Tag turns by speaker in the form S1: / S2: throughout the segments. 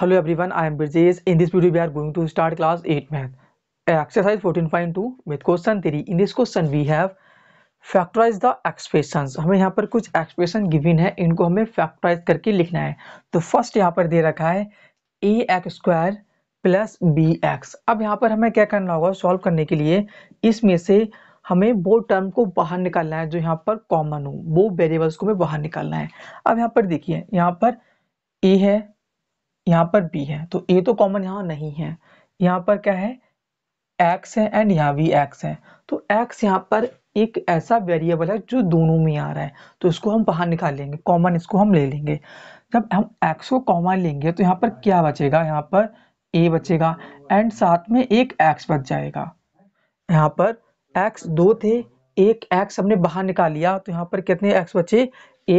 S1: hello everyone i am Birjesh in this video we are going to start class 8 math exercise 14.2 with question three in this question we have factorise the expression हमें यहाँ पर कुछ expression given है इनको हमें factorise करके लिखना है तो फर्स्ट यहाँ पर दे रखा है a x square plus b x अब यहाँ पर हमें क्या करना होगा सॉल्व करने के लिए इसमें से हमें वो टर्म को बाहर निकालना है जो यहाँ पर कॉमन हो वो वेरिएबल्स को हमें बाहर निकालना है अब यहाँ पर देखिए यहाँ पर ए है यहाँ पर बी है तो ए तो कॉमन यहाँ नहीं है यहाँ पर क्या है एक्स है एंड यहाँ भी एक्स है तो एक्स यहाँ पर एक ऐसा वेरिएबल है जो दोनों में आ रहा है तो इसको हम बाहर निकाल लेंगे कॉमन इसको हम ले लेंगे जब हम एक्स को कॉमन लेंगे तो यहाँ पर क्या बचेगा यहाँ पर ए बचेगा एंड साथ में एक एक्स बच जाएगा यहाँ पर एक्स दो थे एक एक्स हमने बाहर निकाल लिया तो यहाँ पर कितने एक्स बचे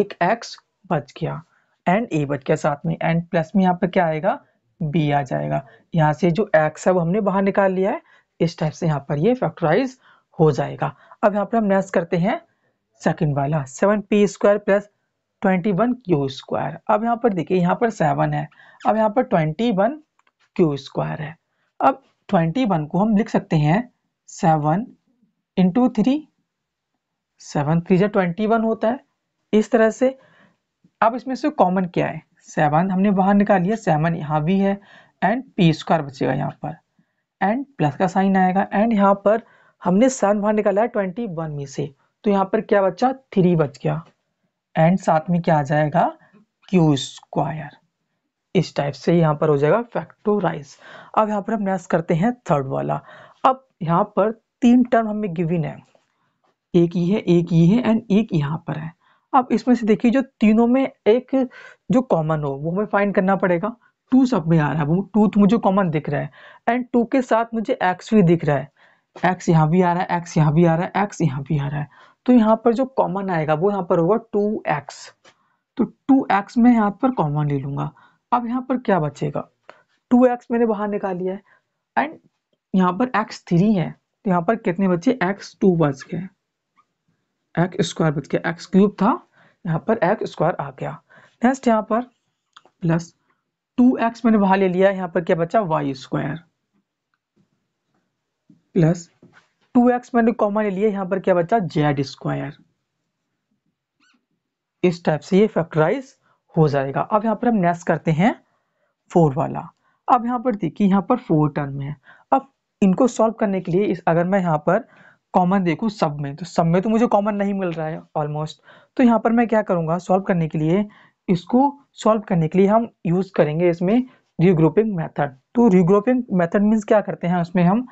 S1: एक एक्स बच गया एंड ए बच गया साथ में एंड प्लस में यहाँ पर क्या आएगा बी आ जाएगा यहाँ से जो एक्स है वो हमने बाहर निकाल लिया है इस टाइप से यहाँ पर ये फैक्टराइज हो जाएगा अब यहाँ पर हम नेक्स्ट करते हैं सेकंड वाला seven p square plus twenty one q square अब यहाँ पर देखिए यहाँ पर सेवन है अब यहाँ पर ट्वेंटी वन क्यू स्क्वायर है अब ट्वेंटी वन को हम लिख सकते हैं seven into three seven three जो ट्वेंटी वन होता है इस तरह से अब इसमें से कॉमन क्या है सेवन हमने बाहर निकाल लिया सेवन यहाँ भी है एंड पी स्क्वायर बचेगा यहाँ पर एंड प्लस का साइन आएगा एंड यहाँ पर हमने सेवन बाहर निकाला है ट्वेंटी वन में से तो यहाँ पर क्या बचा थ्री बच गया एंड साथ में क्या आ जाएगा क्यू स्क्वायर इस टाइप से यहाँ पर हो जाएगा फैक्टोराइज अब यहाँ पर हम नेक्स्ट करते हैं थर्ड वाला अब यहाँ पर तीन टर्म हमें गिविन है एक ये e है एक ये e है एंड एक यहाँ पर है अब इसमें से देखिए जो तीनों में एक जो कॉमन हो वो हमें फाइंड करना पड़ेगा टू सब में आ रहा है वो तो मुझे कॉमन दिख रहा है एंड टू के साथ मुझे एक्स भी दिख रहा है एक्स यहाँ भी आ रहा है एक्स यहाँ भी आ रहा है एक्स यहाँ भी आ रहा है तो यहाँ पर जो कॉमन आएगा वो यहाँ पर होगा टू एक्स तो टू एक्स में यहाँ पर कॉमन ले लूंगा अब यहाँ पर क्या बचेगा टू एक्स मैंने बाहर निकाली है एंड यहाँ पर एक्स थ्री है तो यहाँ पर कितने बचे एक्स टू बच गए एक्स स्क्वायर बच गया एक्स क्यूब था यहाँ पर एक्स स्क्वायर आ गया नेक्स्ट यहाँ पर प्लस टू एक्स मैंने वहां ले लिया यहाँ पर क्या बचा y square plus two x मैंने कॉमन ले लिया यहाँ पर क्या बचा जेड स्क्वायर इस टाइप से ये फैक्टराइज हो जाएगा अब यहाँ पर हम नेक्स्ट करते हैं फोर वाला अब यहाँ पर देखिए यहाँ पर फोर टर्म है अब इनको सॉल्व करने के लिए इस अगर मैं यहाँ पर कॉमन देखूँ सब में तो सब में तो मुझे कॉमन नहीं मिल रहा है ऑलमोस्ट तो यहाँ पर मैं क्या करूँगा सॉल्व करने के लिए इसको सॉल्व करने के लिए हम यूज़ करेंगे इसमें रीग्रुपिंग मेथड तो रीग्रुपिंग मेथड मीन्स क्या करते हैं उसमें हम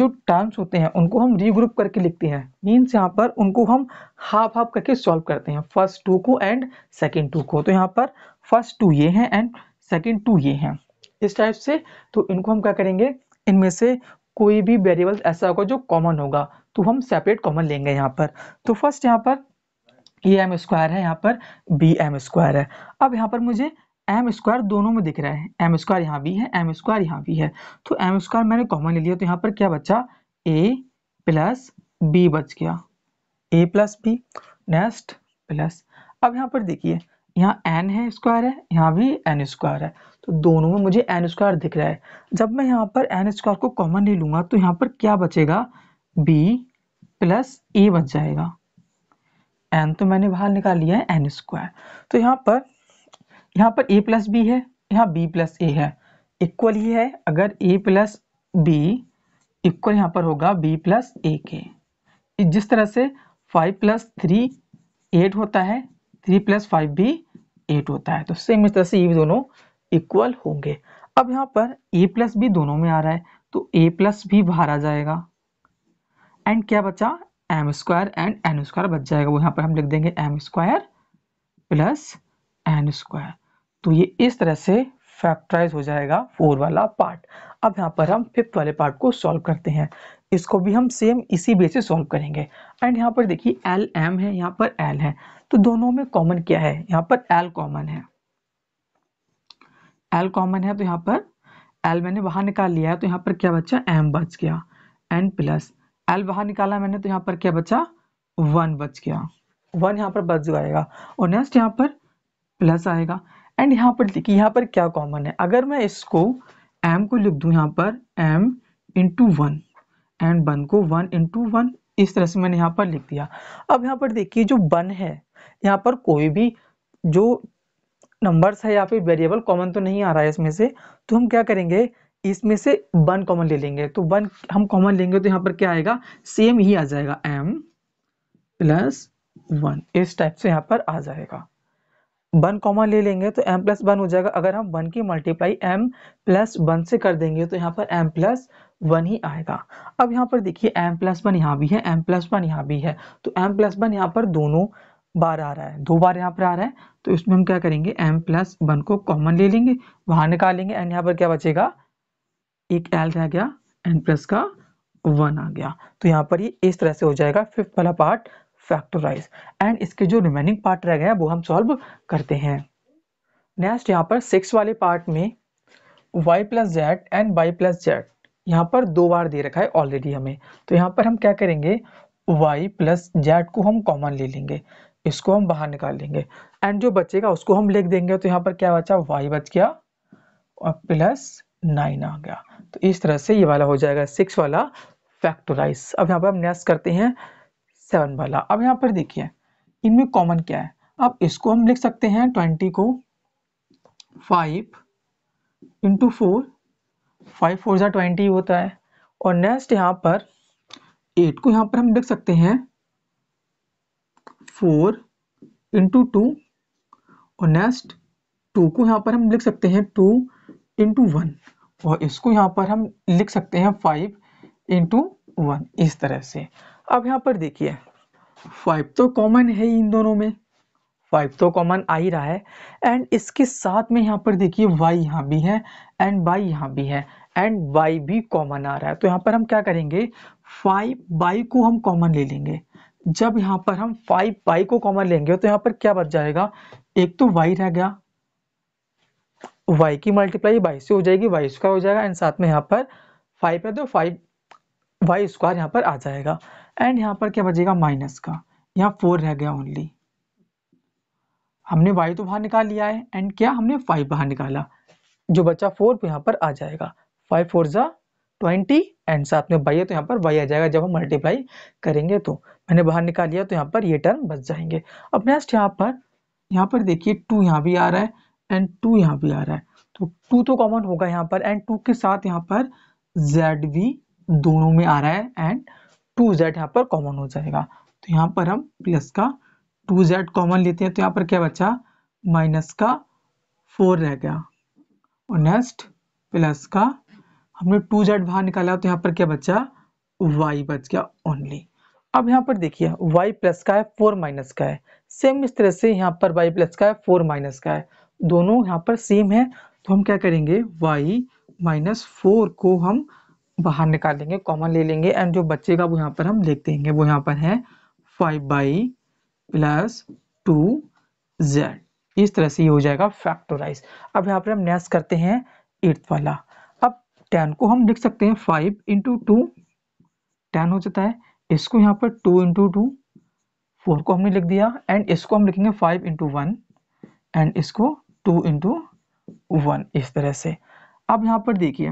S1: जो टर्म्स होते हैं उनको हम रीग्रुप करके लिखते हैं मीन्स यहाँ पर उनको हम हाफ हाफ करके सॉल्व करते हैं फर्स्ट टू को एंड सेकेंड टू को तो यहाँ पर फर्स्ट टू ये हैं एंड सेकेंड टू ये हैं इस टाइप से तो इनको हम क्या करेंगे इनमें से कोई भी वेरिएबल ऐसा होगा जो कॉमन होगा तो हम सेपरेट कॉमन लेंगे यहाँ पर तो फर्स्ट यहाँ पर ए एम स्क्वायर है यहाँ पर बी एम स्क्वायर है अब यहाँ पर मुझे एम स्क्वायर दोनों में दिख रहा है एम स्क्वायर यहाँ भी है एम स्क्वायर यहाँ भी है तो एम स्क्वायर मैंने कॉमन ले लिया तो यहाँ पर क्या बचा ए प्लस बी बच गया a plus b next plus अब यहाँ पर देखिए यहाँ एन है स्क्वायर है यहाँ भी एन स्क्वायर है तो दोनों में मुझे एन स्क्वायर दिख रहा है जब मैं यहाँ पर एन स्क्वायर को कॉमन ले लूंगा तो यहाँ पर क्या बचेगा बी प्लस ए बच जाएगा एन तो मैंने बाहर निकाल लिया है एन स्क्वायर तो यहाँ पर यहाँ पर ए प्लस बी है यहाँ बी प्लस ए है इक्वल ही है अगर ए प्लस बी इक्वल यहाँ पर होगा बी प्लस ए के जिस तरह से फाइव प्लस थ्री एट होता है थ्री प्लस फाइव भी एट होता है तो सेम इस तरह से ये दोनों इक्वल होंगे अब यहाँ पर ए प्लस बी दोनों में आ रहा है तो ए प्लस भी बाहर आ जाएगा एंड क्या बचा m square and n square बच जाएगा वो यहाँ पर हम लिख देंगे m square plus n square तो ये इस तरह से फैक्टराइज हो जाएगा फोर वाला पार्ट अब यहाँ पर हम फिफ्थ वाले पार्ट को सॉल्व करते हैं इसको भी हम सेम इसी बेस से सॉल्व करेंगे एंड यहाँ पर देखिए एल एम है यहाँ पर एल है तो दोनों में कॉमन क्या है यहाँ पर एल कॉमन है एल कॉमन है तो यहाँ पर एल मैंने बाहर निकाल लिया है तो यहाँ पर क्या बचा एम बच गया एन प्लस एल बाहर निकाला मैंने तो यहाँ पर क्या बचा वन बच गया वन यहाँ पर बच जाएगा और नेक्स्ट यहाँ पर प्लस आएगा एंड यहाँ पर देखिए यहाँ पर क्या कॉमन है अगर मैं इसको एम को लिख दू यहाँ पर m into one and one को वन इंटू वन इस तरह से मैंने यहाँ पर लिख दिया अब यहाँ पर देखिए जो वन है यहाँ पर कोई भी जो नंबर्स है या फिर वेरिएबल कॉमन तो नहीं आ रहा है इसमें से तो हम क्या करेंगे इसमें से वन कॉमन ले लेंगे तो वन हम कॉमन लेंगे तो यहाँ पर क्या आएगा सेम ही आ जाएगा एम प्लस वन इस टाइप से यहाँ पर आ जाएगा वन कॉमन ले लेंगे तो एम प्लस वन हो जाएगा अगर हम वन की मल्टीप्लाई एम प्लस वन से कर देंगे तो यहाँ पर एम प्लस वन ही आएगा अब यहाँ पर देखिए एम प्लस वन यहाँ भी है एम प्लस वन यहाँ भी है तो एम प्लस वन यहाँ पर दोनों बार आ रहा है दो बार यहाँ पर आ रहा है तो इसमें हम क्या करेंगे एम प्लस वन को कॉमन ले लेंगे वहां निकालेंगे एंड यहाँ पर क्या बचेगा एक एल रह गया एन प्लस का वन आ गया तो यहाँ पर ये इस तरह से हो जाएगा फिफ्थ वाला पार्ट फैक्टोराइज एंड इसके जो रिमेनिंग पार्ट रह गया वो हम सॉल्व करते हैं नेक्स्ट यहाँ पर सिक्स वाले पार्ट में y plus z and y plus z यहाँ पर दो बार दे रखा है ऑलरेडी हमें तो यहाँ पर हम क्या करेंगे y प्लस जेड को हम कॉमन ले लेंगे इसको हम बाहर निकाल लेंगे एंड जो बचेगा उसको हम लिख देंगे तो यहाँ पर क्या बचा y बच गया और प्लस नाइन आ गया तो इस तरह से ये वाला हो जाएगा सिक्स वाला फैक्टोराइज अब यहाँ पर हम नेक्स्ट करते हैं सेवन वाला अब यहाँ पर देखिए इनमें कॉमन क्या है अब इसको हम लिख सकते हैं ट्वेंटी को five into four five four जहाँ ट्वेंटी होता है और नेक्स्ट यहाँ पर एट को यहाँ पर हम लिख सकते हैं फोर इंटू टू और नेक्स्ट टू को यहाँ पर हम लिख सकते हैं टू इंटू वन और इसको यहाँ पर हम लिख सकते हैं फाइव इंटू वन इस तरह से अब यहाँ पर देखिए फाइव तो कॉमन है इन दोनों में फाइव तो कॉमन आ ही रहा है एंड इसके साथ में यहाँ पर देखिए वाई यहाँ भी है एंड बाई यहाँ भी है एंड वाई भी कॉमन आ रहा है तो यहाँ पर हम क्या करेंगे फाइव बाई को हम कॉमन ले लेंगे जब यहाँ पर हम फाइव बाई को कॉमन लेंगे तो यहाँ पर क्या बच जाएगा एक तो वाई रह गया वाई की मल्टीप्लाई बाई से हो जाएगी वाई स्क्वायर हो जाएगा एंड साथ में यहाँ पर फाइव है तो फाइव वाई स्क्वायर यहाँ पर आ जाएगा एंड यहाँ पर क्या बचेगा माइनस का यहाँ फोर रह गया ओनली हमने वाई तो बाहर निकाल लिया है एंड क्या हमने फाइव बाहर निकाला जो बचा फोर यहाँ पर आ जाएगा फाइव फोर जा ट्वेंटी एंड साथ में बाई है तो यहाँ पर बाई आ जाएगा जब हम मल्टीप्लाई करेंगे तो मैंने बाहर निकाल लिया तो यहाँ पर ये टर्म बच जाएंगे अब नेक्स्ट यहाँ पर यहाँ पर देखिए टू यहाँ भी आ रहा है एंड टू यहाँ भी आ रहा है तो टू तो कॉमन होगा यहाँ पर एंड टू के साथ यहाँ पर जेड भी दोनों में आ रहा है एंड टू जेड यहाँ पर कॉमन हो जाएगा तो यहाँ पर हम प्लस का टू जेड कॉमन लेते हैं तो यहाँ पर क्या बचा माइनस का फोर रह गया और नेक्स्ट प्लस का हमने टू जेड बाहर निकाला तो यहाँ पर क्या बचा वाई बच गया ओनली अब यहाँ पर देखिए वाई प्लस का है फोर माइनस का है सेम इस तरह से यहाँ पर वाई प्लस का है फोर माइनस का है दोनों यहाँ पर सेम है तो हम क्या करेंगे y माइनस फोर को हम बाहर निकालेंगे कॉमन ले लेंगे एंड जो बच्चे का वो यहाँ पर हम लिख देंगे वो यहाँ पर है five by plus two z इस तरह से ये हो जाएगा फैक्टोराइज अब यहाँ पर हम नेक्स्ट करते हैं एट्थ वाला अब टेन को हम लिख सकते हैं फाइव इंटू टू टेन हो जाता है इसको यहाँ पर टू इंटू टू फोर को हमने लिख दिया एंड इसको हम लिखेंगे फाइव इंटू वन एंड इसको टू इंटू वन इस तरह से अब यहाँ पर देखिए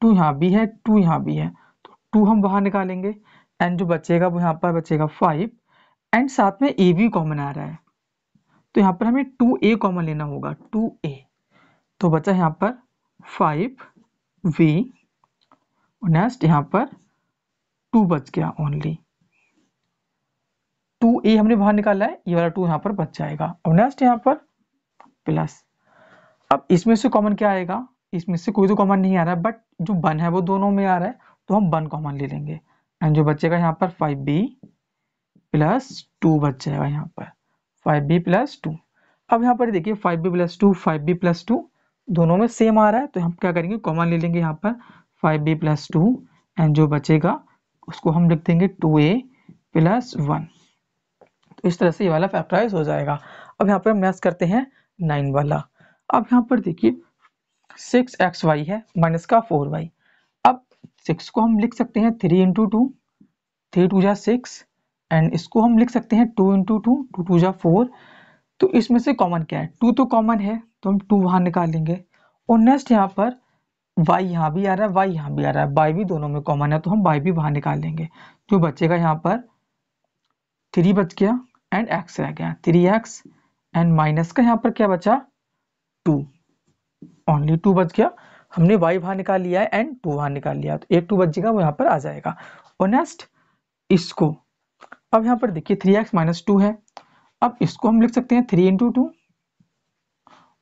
S1: टू यहाँ भी है टू यहाँ भी है तो टू हम बाहर निकालेंगे एंड जो बचेगा वो यहाँ पर बचेगा फाइव एंड साथ में ए भी कॉमन आ रहा है तो यहाँ पर हमें टू ए कॉमन लेना होगा टू ए तो बचा यहाँ पर फाइव वी नेक्स्ट यहाँ पर टू बच गया ओनली टू ए हमने बाहर निकाला है ये वाला टू यहाँ पर बच जाएगा और नेक्स्ट यहाँ पर प्लस अब इसमें से कॉमन क्या आएगा इसमें से कोई तो कॉमन नहीं आ रहा है बट जो वन है वो दोनों में आ रहा है तो हम वन कॉमन ले लेंगे एंड जो बचेगा यहाँ पर फाइव बी प्लस टू बचेगा यहाँ पर फाइव बी प्लस टू अब यहाँ पर देखिए five b plus two five b plus two दोनों में सेम आ रहा है तो हम क्या करेंगे कॉमन ले लेंगे यहाँ पर five b plus two and जो बचेगा उसको हम लिख देंगे टू ए प्लस वन तो इस तरह से ये वाला फैक्टराइज हो जाएगा अब यहाँ पर हम मैथ करते हैं नाइन वाला अब यहाँ पर देखिए सिक्स एक्स वाई है माइनस का फोर वाई अब सिक्स को हम लिख सकते हैं three into two three two जा सिक्स एंड इसको हम लिख सकते हैं two into two two two जा फोर तो इसमें से कॉमन क्या है टू तो कॉमन है तो हम टू वहाँ निकालेंगे और नेक्स्ट यहाँ पर वाई यहाँ भी आ रहा है वाई यहाँ भी आ रहा है वाई भी दोनों में कॉमन है तो हम वाई भी वहाँ निकालेंगे जो बचेगा यहाँ पर थ्री बच गया एंड एक्स रह गया थ्री एक्स एंड माइनस का यहाँ पर क्या बचा टू ओनली टू बच गया हमने वाई बाहर निकाल लिया है एंड टू बाहर निकाल लिया तो एक टू बच जाएगा वो यहाँ पर आ जाएगा और नेक्स्ट इसको अब यहाँ पर देखिए थ्री एक्स माइनस टू है अब इसको हम लिख सकते हैं थ्री इंटू टू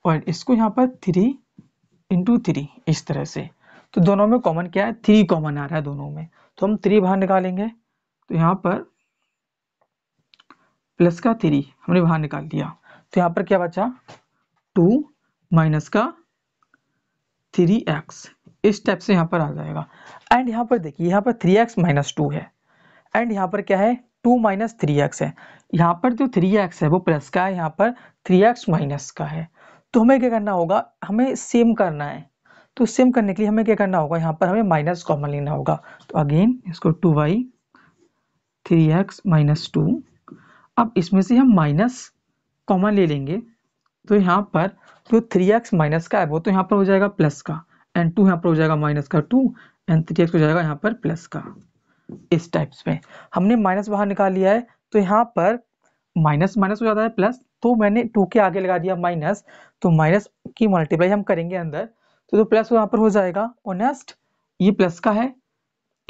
S1: और इसको यहाँ पर थ्री इंटू थ्री इस तरह से तो दोनों में कॉमन क्या है थ्री कॉमन आ रहा है दोनों में तो हम थ्री बाहर निकालेंगे तो यहाँ पर प्लस का थ्री हमने बाहर निकाल दिया तो यहाँ पर क्या बचा टू माइनस का थ्री एक्स इस स्टेप से यहाँ पर आ जाएगा एंड यहाँ पर देखिए यहाँ पर थ्री एक्स माइनस टू है एंड यहाँ पर क्या है टू माइनस थ्री एक्स है यहाँ पर जो थ्री एक्स है वो प्लस का है यहाँ पर थ्री एक्स माइनस का है तो हमें क्या करना होगा हमें सेम करना है तो सेम करने के लिए हमें क्या करना होगा यहाँ पर हमें माइनस कॉमन लेना होगा तो अगेन इसको two y three x minus two अब इसमें से हम माइनस कॉमन ले लेंगे तो यहाँ पर जो थ्री एक्स माइनस का है वो तो यहाँ पर हो जाएगा प्लस का एंड टू यहाँ पर हो जाएगा माइनस का टू एंड थ्री एक्स हो जाएगा यहाँ पर प्लस का इस टाइप्स में हमने माइनस बाहर निकाल लिया है तो यहाँ पर माइनस माइनस हो जाता है प्लस तो मैंने टू के आगे लगा दिया माइनस तो माइनस की मल्टीप्लाई हम करेंगे अंदर तो जो तो प्लस यहाँ पर हो जाएगा ओनेस्ट ये प्लस का है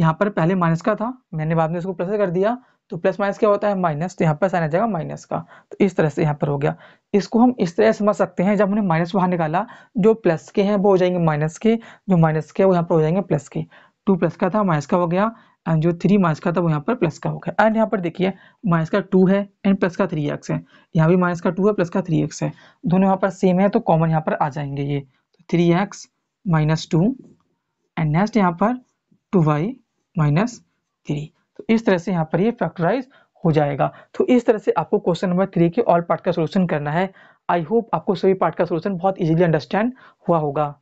S1: यहाँ पर पहले माइनस का था मैंने बाद में इसको प्लस कर दिया तो प्लस माइनस क्या होता है माइनस तो यहाँ पर साइन आ जाएगा माइनस का तो इस तरह से यहाँ पर हो गया इसको हम इस तरह समझ सकते हैं जब हमने माइनस बाहर निकाला जो प्लस के हैं वो हो जाएंगे माइनस के जो माइनस के वो यहाँ पर हो जाएंगे प्लस के टू प्लस का था माइनस का हो गया एंड जो थ्री माइनस का था वो यहाँ पर प्लस का हो गया एंड यहाँ पर देखिए माइनस का टू है एंड प्लस का थ्री एक्स है यहाँ भी माइनस का टू है प्लस का थ्री एक्स है दोनों यहाँ पर सेम है तो कॉमन यहाँ पर आ जाएंगे ये तो three x minus two and next यहाँ पर टू वाई माइनस थ्री तो इस तरह से यहाँ पर ये फैक्टराइज हो जाएगा तो इस तरह से आपको क्वेश्चन नंबर थ्री के ऑल पार्ट का सोल्यूशन करना है आई होप आपको सभी पार्ट का सोल्यूशन बहुत इजीली अंडरस्टैंड हुआ होगा